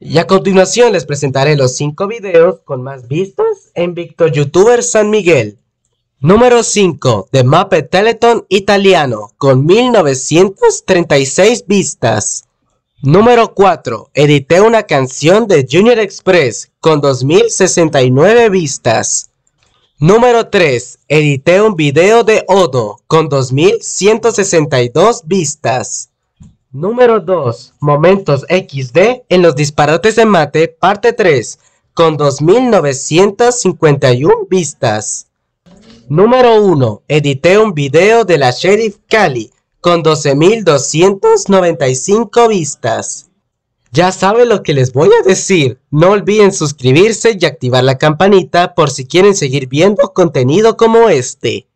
Y a continuación les presentaré los 5 videos con más vistas en Victor Youtuber San Miguel. Número 5. The Muppet Teleton Italiano con 1936 vistas. Número 4. Edité una canción de Junior Express con 2069 vistas. Número 3. Edité un video de Odo con 2162 vistas. Número 2. Momentos XD en los disparates de mate, parte 3, con 2.951 vistas. Número 1. Edité un video de la Sheriff Cali, con 12.295 vistas. Ya saben lo que les voy a decir. No olviden suscribirse y activar la campanita por si quieren seguir viendo contenido como este.